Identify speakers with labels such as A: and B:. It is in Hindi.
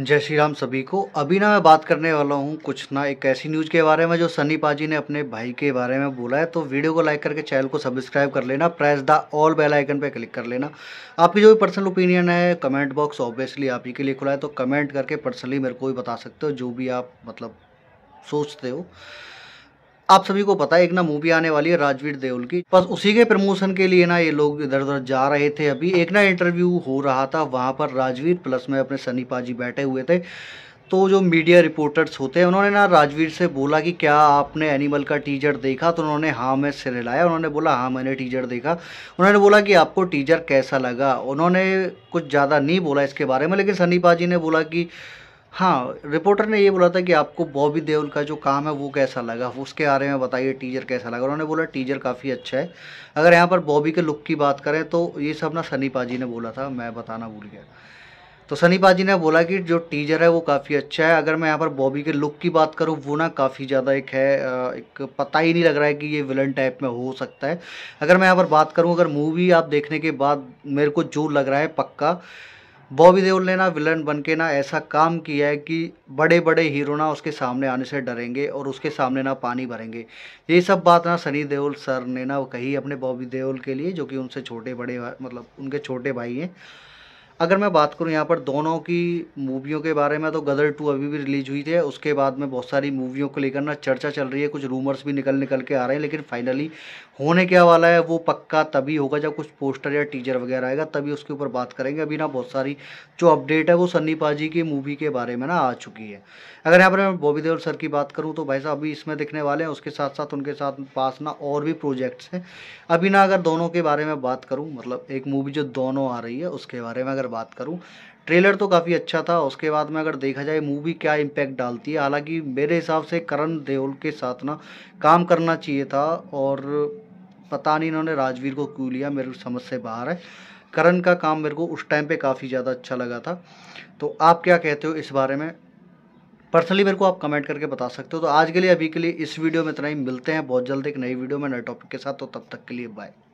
A: जय श्री राम सभी को अभी ना मैं बात करने वाला हूँ कुछ ना एक ऐसी न्यूज़ के बारे में जो सनी पाजी ने अपने भाई के बारे में बोला है तो वीडियो को लाइक करके चैनल को सब्सक्राइब कर लेना press the all bell icon पर क्लिक कर लेना आपकी जो भी पर्सनल ओपिनियन है कमेंट बॉक्स ऑब्वियसली आप ही के लिए खुला है तो कमेंट करके पर्सनली मेरे को भी बता सकते हो जो भी आप मतलब सोचते हो आप सभी को पता है एक ना मूवी आने वाली है राजवीर देओल की बस उसी के प्रमोशन के लिए ना ये लोग इधर उधर जा रहे थे अभी एक ना इंटरव्यू हो रहा था वहाँ पर राजवीर प्लस में अपने सनी पाजी बैठे हुए थे तो जो मीडिया रिपोर्टर्स होते हैं उन्होंने ना राजवीर से बोला कि क्या आपने एनिमल का टीजर देखा तो उन्होंने हाँ मैं सिर हिलाया उन्होंने बोला हाँ मैंने टीजर देखा उन्होंने बोला कि आपको टीजर कैसा लगा उन्होंने कुछ ज़्यादा नहीं बोला इसके बारे में लेकिन सनी पाजी ने बोला कि हाँ रिपोर्टर ने ये बोला था कि आपको बॉबी देओल का जो काम है वो कैसा लगा उसके बारे में बताइए टीजर कैसा लगा उन्होंने बोला टीजर काफ़ी अच्छा है अगर यहाँ पर बॉबी के लुक की बात करें तो ये सब ना सनी पाजी ने बोला था मैं बताना भूल गया तो सनी पाजी ने बोला कि जो टीजर है वो काफ़ी अच्छा है अगर मैं यहाँ पर बॉबी के लुक की बात करूँ वो ना काफ़ी ज़्यादा एक है एक पता ही नहीं लग रहा है कि ये विलन टाइप में हो सकता है अगर मैं यहाँ पर बात करूँ अगर मूवी आप देखने के बाद मेरे को जो लग रहा है पक्का बॉबी देओल ने ना विलन बन के ना ऐसा काम किया है कि बड़े बड़े हीरो ना उसके सामने आने से डरेंगे और उसके सामने ना पानी भरेंगे ये सब बात ना सनी देओल सर ने ना कही अपने बॉबी देओल के लिए जो कि उनसे छोटे बड़े मतलब उनके छोटे भाई हैं अगर मैं बात करूँ यहाँ पर दोनों की मूवियों के बारे में तो गदर टू अभी भी रिलीज हुई थी उसके बाद में बहुत सारी मूवियों को लेकर ना चर्चा चल रही है कुछ रूमर्स भी निकल निकल के आ रहे हैं लेकिन फाइनली होने क्या वाला है वो पक्का तभी होगा जब कुछ पोस्टर या टीजर वगैरह आएगा तभी उसके ऊपर बात करेंगे अभी ना बहुत सारी जो अपडेट है वो सन्नी पाजी की मूवी के बारे में ना आ चुकी है अगर यहाँ पर मैं बॉबी देवल सर की बात करूँ तो भाई साहब अभी इसमें दिखने वाले हैं उसके साथ साथ उनके साथ पास ना और भी प्रोजेक्ट्स हैं अभी ना अगर दोनों के बारे में बात करूँ मतलब एक मूवी जो दोनों आ रही है उसके बारे में अगर अगर बात करूँ ट्रेलर तो काफ़ी अच्छा था उसके बाद में अगर देखा जाए मूवी क्या इम्पैक्ट डालती है हालांकि मेरे हिसाब से करण देओल के साथ ना काम करना चाहिए था और पता नहीं इन्होंने राजवीर को क्यों लिया मेरे समझ से बाहर है करण का काम मेरे को उस टाइम पे काफ़ी ज़्यादा अच्छा लगा था तो आप क्या कहते हो इस बारे में पर्सनली मेरे को आप कमेंट करके बता सकते हो तो आज के लिए अभी के लिए इस वीडियो में इतना ही मिलते हैं बहुत जल्द एक नई वीडियो में नए टॉपिक के साथ तो तब तक के लिए बाय